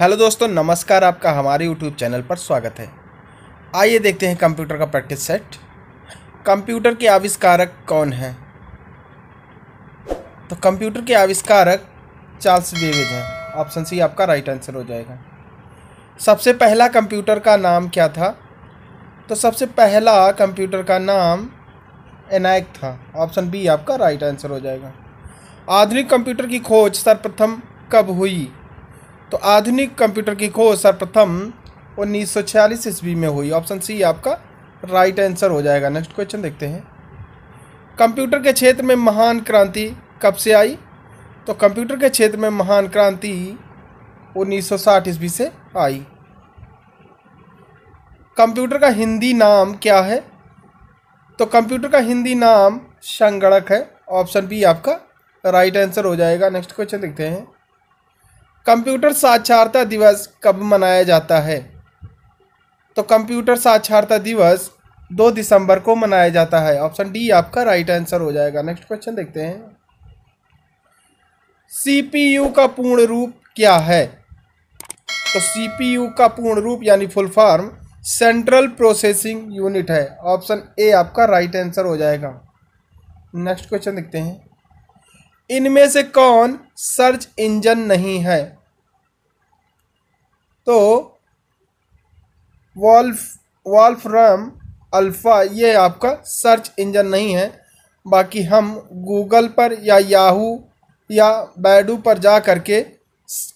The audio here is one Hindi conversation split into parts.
हेलो दोस्तों नमस्कार आपका हमारे यूट्यूब चैनल पर स्वागत है आइए देखते हैं कंप्यूटर का प्रैक्टिस सेट कंप्यूटर के आविष्कारक कौन हैं तो कंप्यूटर के आविष्कारक चार्ल्स बेबेज हैं ऑप्शन सी आपका राइट आंसर हो जाएगा सबसे पहला कंप्यूटर का नाम क्या था तो सबसे पहला कंप्यूटर का नाम एनाइक था ऑप्शन बी आपका राइट आंसर हो जाएगा आधुनिक कंप्यूटर की खोज सर्वप्रथम कब हुई तो आधुनिक कंप्यूटर की खोज सर्वप्रथम उन्नीस सौ छियालीस ईस्वी में हुई ऑप्शन सी आपका राइट आंसर हो जाएगा नेक्स्ट क्वेश्चन देखते हैं कंप्यूटर के क्षेत्र में महान क्रांति कब से आई तो कंप्यूटर के क्षेत्र में महान क्रांति 1960 ईस्वी से आई कंप्यूटर का हिंदी नाम क्या है तो कंप्यूटर का हिंदी नाम संगणक है ऑप्शन बी आपका राइट आंसर हो जाएगा नेक्स्ट क्वेश्चन देखते हैं कंप्यूटर साक्षरता दिवस कब मनाया जाता है तो कंप्यूटर साक्षरता दिवस दो दिसंबर को मनाया जाता है ऑप्शन डी आपका राइट आंसर हो जाएगा नेक्स्ट क्वेश्चन देखते हैं सीपीयू का पूर्ण रूप क्या है तो सीपीयू का पूर्ण रूप यानी full form central processing unit है ऑप्शन ए आपका राइट आंसर हो जाएगा नेक्स्ट क्वेश्चन देखते हैं इनमें से कौन सर्च इंजन नहीं है तो वॉल्फ वॉल्फ्राम अल्फ़ा ये आपका सर्च इंजन नहीं है बाकी हम गूगल पर या याहू या बैडू पर जा कर के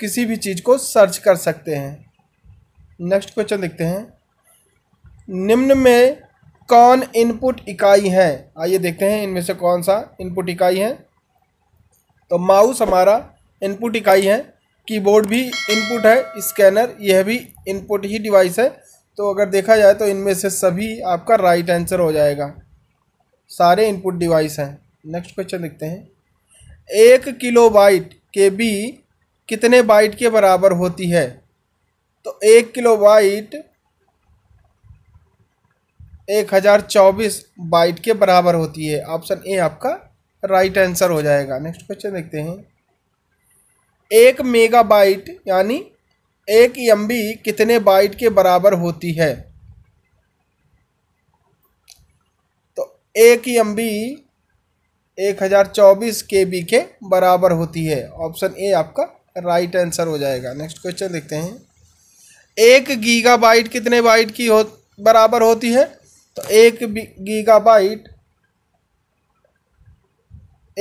किसी भी चीज़ को सर्च कर सकते हैं नेक्स्ट क्वेश्चन देखते हैं निम्न में कौन इनपुट इकाई है आइए देखते हैं इनमें से कौन सा इनपुट इकाई है तो माउस हमारा इनपुट इकाई है कीबोर्ड भी इनपुट है स्कैनर यह भी इनपुट ही डिवाइस है तो अगर देखा जाए तो इनमें से सभी आपका राइट आंसर हो जाएगा सारे इनपुट डिवाइस हैं नेक्स्ट क्वेश्चन देखते हैं एक किलो बाइट के बी कितने बाइट के बराबर होती है तो एक किलो बाइट एक हज़ार चौबीस बाइट के बराबर होती है ऑप्शन ए आपका राइट आंसर हो जाएगा नेक्स्ट क्वेश्चन देखते हैं एक मेगाबाइट यानी एक एम कितने बाइट के बराबर होती है तो एक एम बी एक हज़ार चौबीस के बी के बराबर होती है ऑप्शन ए आपका राइट आंसर हो जाएगा नेक्स्ट क्वेश्चन देखते हैं एक गीगा बाइट कितने बाइट की हो बराबर होती है तो एक गीगा बाइट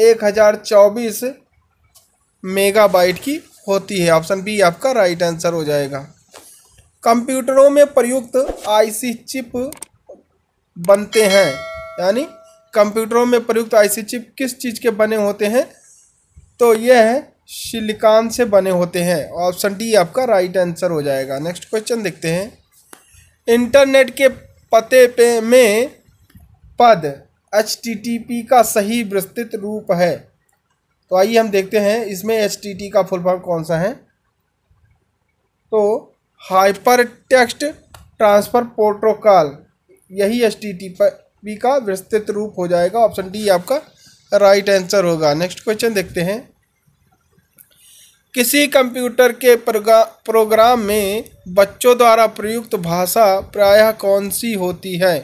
एक हज़ार चौबीस मेगाबाइट की होती है ऑप्शन बी आपका राइट आंसर हो जाएगा कंप्यूटरों में प्रयुक्त आईसी चिप बनते हैं यानी कंप्यूटरों में प्रयुक्त आईसी चिप किस चीज़ के बने होते हैं तो यह है सिलिकॉन से बने होते हैं ऑप्शन डी आपका राइट आंसर हो जाएगा नेक्स्ट क्वेश्चन देखते हैं इंटरनेट के पते पे में पद एच का सही विस्तृत रूप है तो आइए हम देखते हैं इसमें एच का फुल फॉर्म कौन सा है तो हाइपर टेक्स्ट ट्रांसफ़र प्रोटोकॉल यही एच टी का विस्तृत रूप हो जाएगा ऑप्शन डी आपका राइट आंसर होगा नेक्स्ट क्वेश्चन देखते हैं किसी कंप्यूटर के प्रोग्राम में बच्चों द्वारा प्रयुक्त भाषा प्रायः कौन सी होती है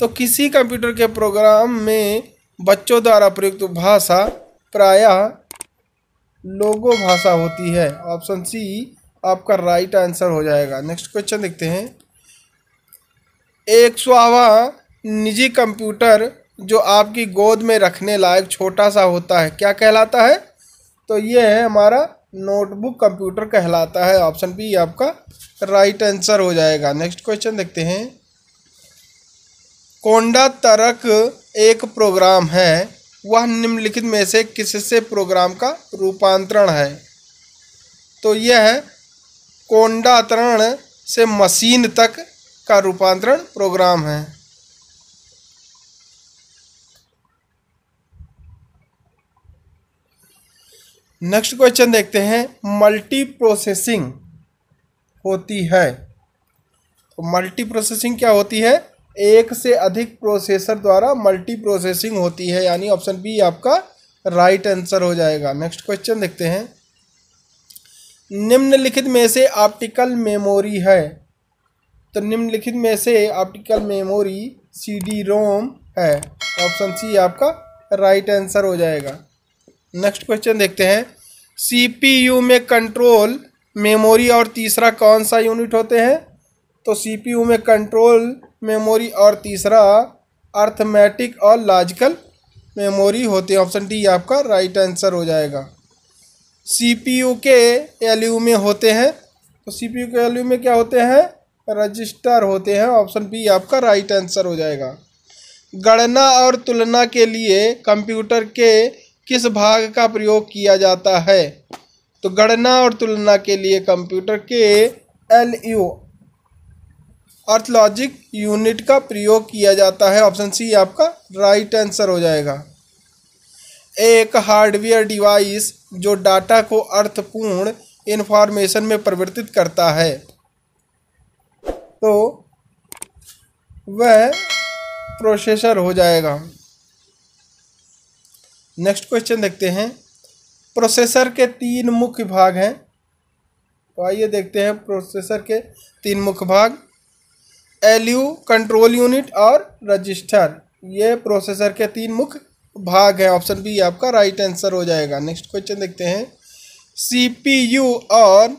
तो किसी कंप्यूटर के प्रोग्राम में बच्चों द्वारा प्रयुक्त भाषा प्रायः लोगो भाषा होती है ऑप्शन सी आपका राइट आंसर हो जाएगा नेक्स्ट क्वेश्चन देखते हैं एक स्वावा निजी कंप्यूटर जो आपकी गोद में रखने लायक छोटा सा होता है क्या कहलाता है तो ये है हमारा नोटबुक कंप्यूटर कहलाता है ऑप्शन बी आपका राइट आंसर हो जाएगा नेक्स्ट क्वेश्चन देखते हैं कोंडा तरक एक प्रोग्राम है वह निम्नलिखित में से किससे प्रोग्राम का रूपांतरण है तो यह है कोंडातरण से मशीन तक का रूपांतरण प्रोग्राम है नेक्स्ट क्वेश्चन देखते हैं मल्टी प्रोसेसिंग होती है तो मल्टी प्रोसेसिंग क्या होती है एक से अधिक प्रोसेसर द्वारा मल्टी प्रोसेसिंग होती है यानी ऑप्शन बी आपका राइट आंसर हो जाएगा नेक्स्ट क्वेश्चन देखते हैं निम्नलिखित में से ऑप्टिकल मेमोरी है तो निम्नलिखित में से optical memory C D ROM है ऑप्शन सी आपका राइट आंसर हो जाएगा नेक्स्ट क्वेश्चन देखते हैं सीपीयू में कंट्रोल मेमोरी और तीसरा कौन सा यूनिट होते हैं तो सीपीयू में कंट्रोल मेमोरी और तीसरा अर्थमेटिक और लॉजिकल मेमोरी होते हैं ऑप्शन डी आपका राइट आंसर हो जाएगा सीपीयू के वैल्यू में होते हैं तो सीपीयू के वैल्यू में क्या होते हैं रजिस्टर होते हैं ऑप्शन बी आपका राइट आंसर हो जाएगा गणना और तुलना के लिए कंप्यूटर के किस भाग का प्रयोग किया जाता है तो गणना और तुलना के लिए कंप्यूटर के एल यू अर्थलॉजिक यूनिट का प्रयोग किया जाता है ऑप्शन सी आपका राइट आंसर हो जाएगा एक हार्डवेयर डिवाइस जो डाटा को अर्थपूर्ण इन्फॉर्मेशन में परिवर्तित करता है तो वह प्रोसेसर हो जाएगा नेक्स्ट क्वेश्चन देखते हैं प्रोसेसर के तीन मुख्य भाग हैं तो आइए देखते हैं प्रोसेसर के तीन मुख्य भाग एल कंट्रोल यूनिट और रजिस्टर ये प्रोसेसर के तीन मुख्य भाग हैं ऑप्शन बी आपका राइट आंसर हो जाएगा नेक्स्ट क्वेश्चन देखते हैं सीपीयू और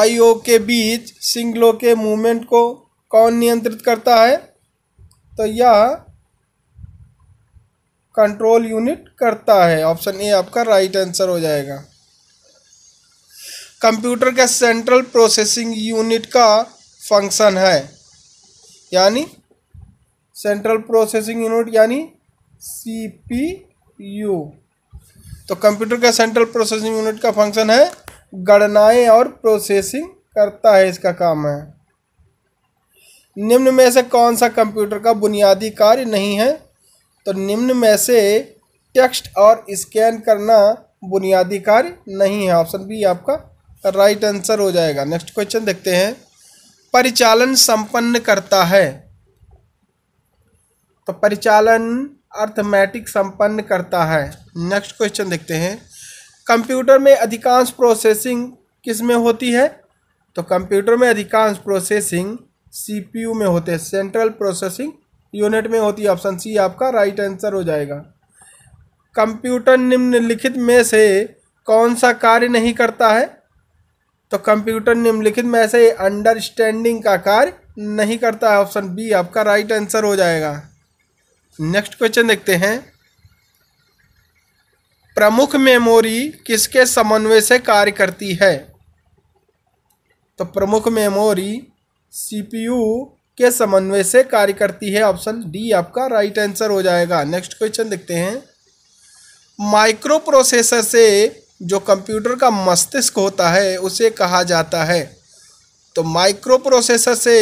आईओ के बीच सिंगलों के मूवमेंट को कौन नियंत्रित करता है तो यह कंट्रोल यूनिट करता है ऑप्शन ए आपका राइट आंसर हो जाएगा कंप्यूटर का सेंट्रल प्रोसेसिंग यूनिट का फंक्शन है यानी सेंट्रल प्रोसेसिंग यूनिट यानी सीपीयू तो कंप्यूटर का सेंट्रल प्रोसेसिंग यूनिट का फंक्शन है गणनाएं और प्रोसेसिंग करता है इसका काम है निम्न में से कौन सा कंप्यूटर का बुनियादी कार्य नहीं है तो निम्न में से टेक्स्ट और स्कैन करना बुनियादी कार्य नहीं है ऑप्शन बी आपका राइट आंसर हो जाएगा नेक्स्ट क्वेश्चन देखते हैं परिचालन संपन्न करता है तो परिचालन अर्थमेटिक संपन्न करता है नेक्स्ट क्वेश्चन देखते हैं कंप्यूटर में अधिकांश प्रोसेसिंग किस में होती है तो कंप्यूटर में अधिकांश प्रोसेसिंग सीपीयू में होते हैं सेंट्रल प्रोसेसिंग यूनिट में होती है ऑप्शन सी आपका राइट आंसर हो जाएगा कंप्यूटर निम्नलिखित में से कौन सा कार्य नहीं करता है तो कंप्यूटर निम्नलिखित में से अंडरस्टैंडिंग का कार्य नहीं करता है ऑप्शन बी आपका राइट आंसर हो जाएगा नेक्स्ट क्वेश्चन देखते हैं प्रमुख मेमोरी किसके समन्वय से कार्य करती है तो प्रमुख मेमोरी सीपीयू के समन्वय से कार्य करती है ऑप्शन डी आपका राइट आंसर हो जाएगा नेक्स्ट क्वेश्चन देखते हैं माइक्रो प्रोसेसर से जो कंप्यूटर का मस्तिष्क होता है उसे कहा जाता है तो माइक्रो प्रोसेसर से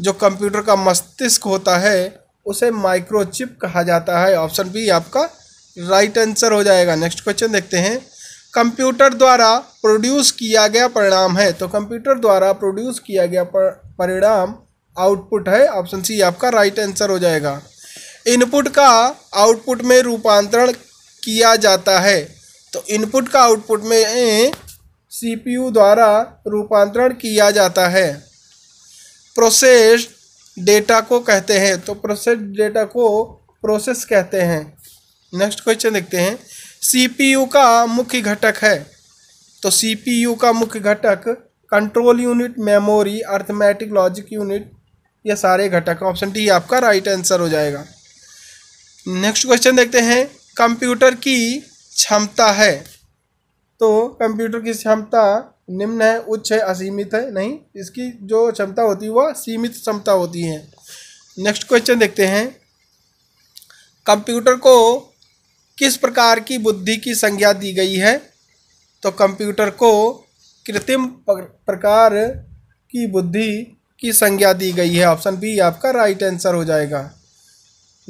जो कंप्यूटर का मस्तिष्क होता है उसे माइक्रोचिप कहा जाता है ऑप्शन बी आपका राइट आंसर हो जाएगा नेक्स्ट क्वेश्चन देखते हैं कंप्यूटर द्वारा प्रोड्यूस किया गया परिणाम है तो कंप्यूटर द्वारा प्रोड्यूस किया गया परिणाम आउटपुट है ऑप्शन सी आपका राइट आंसर हो जाएगा इनपुट का आउटपुट में रूपांतरण किया जाता है तो इनपुट का आउटपुट में सीपीयू द्वारा रूपांतरण किया जाता है प्रोसेस डेटा को कहते हैं तो प्रोसेस डेटा को प्रोसेस कहते हैं नेक्स्ट क्वेश्चन देखते हैं सीपीयू का मुख्य घटक है तो सीपीयू का मुख्य घटक control unit memory arithmetic logic unit ये सारे घटक ऑप्शन डी आपका राइट आंसर हो जाएगा नेक्स्ट क्वेश्चन देखते हैं कंप्यूटर की क्षमता है तो कंप्यूटर की क्षमता निम्न है उच्च है असीमित है नहीं इसकी जो क्षमता होती है वह सीमित क्षमता होती है नेक्स्ट क्वेश्चन देखते हैं कंप्यूटर को किस प्रकार की बुद्धि की संज्ञा दी गई है तो कंप्यूटर को कृत्रिम प्रकार की बुद्धि की संज्ञा दी गई है ऑप्शन बी आपका राइट आंसर हो जाएगा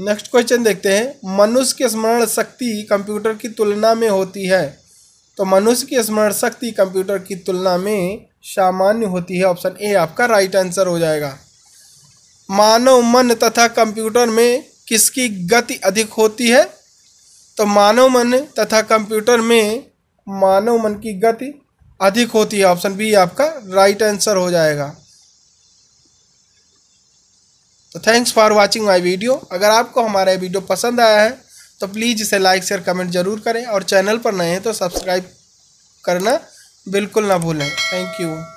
नेक्स्ट क्वेश्चन देखते हैं मनुष्य की स्मरण शक्ति कंप्यूटर की तुलना में होती है तो मनुष्य की स्मरण शक्ति कंप्यूटर की तुलना में सामान्य होती है ऑप्शन ए आपका राइट आंसर हो जाएगा मानव मन तथा कंप्यूटर में किसकी गति अधिक होती है तो मानव मन तथा कंप्यूटर में मानव मन की गति अधिक होती है ऑप्शन बी आपका राइट आंसर हो जाएगा तो thanks for watching my video अगर आपको हमारा ये वीडियो पसंद आया है तो प्लीज़ इसे लाइक शेयर कमेंट जरूर करें और चैनल पर नए हैं तो सब्सक्राइब करना बिल्कुल ना भूलें थैंक यू